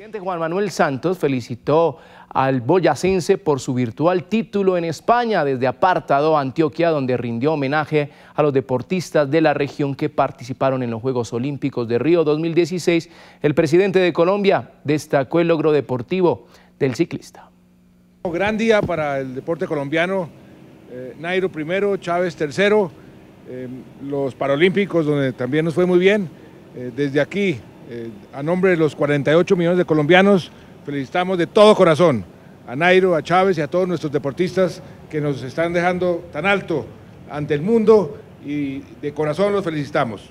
presidente Juan Manuel Santos felicitó al boyacense por su virtual título en España desde Apartado, Antioquia, donde rindió homenaje a los deportistas de la región que participaron en los Juegos Olímpicos de Río 2016. El presidente de Colombia destacó el logro deportivo del ciclista. Gran día para el deporte colombiano. Eh, Nairo primero, Chávez tercero, eh, los Paralímpicos donde también nos fue muy bien. Eh, desde aquí eh, a nombre de los 48 millones de colombianos, felicitamos de todo corazón a Nairo, a Chávez y a todos nuestros deportistas que nos están dejando tan alto ante el mundo y de corazón los felicitamos.